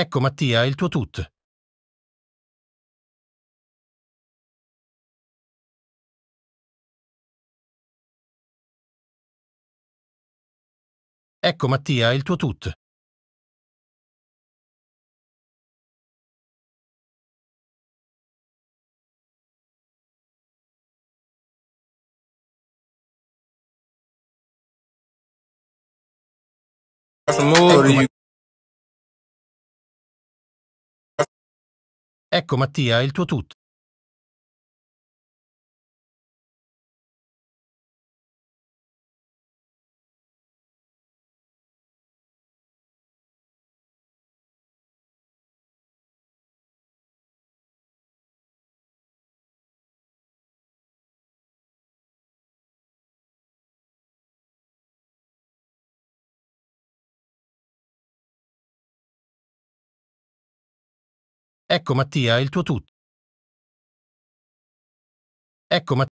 Ecco, Mattia, il tuo tut. Ecco, Mattia, il tuo tut. Ecco, Ecco Mattia il tuo tutto. Ecco Mattia, il tuo tutto. Ecco Mattia.